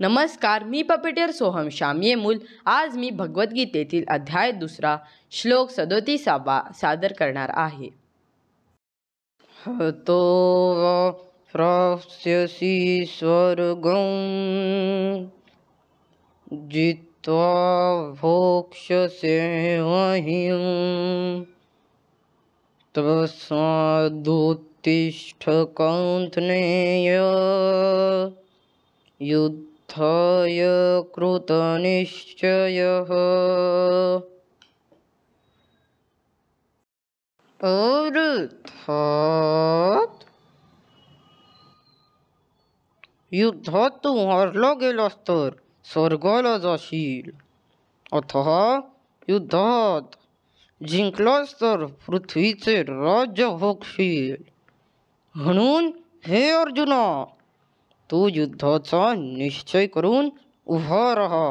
नमस्कार मी पपेटर सोहम श्यामिये मूल आज मी भगवद्गीतेतील अध्याय दुसरा श्लोक सदोतीसावा सादर करणार आहे तो प्राप्स्यसि स्वर्गं जित्वा भोक्षसे वहीं तस्मादुत्तिष्ठ कौन्तेय युद्ध उत्थाय कृतनिश्चयः अर्थात युद्धात तू हरला गेलास तर स्वर्गाला जाशील अथवा युद्धात जिंकलास तर पृथ्वीचे राज्य भोगशील म्हणून हे अर्जुना तू युद्धाचा निश्चय करून उभा रहा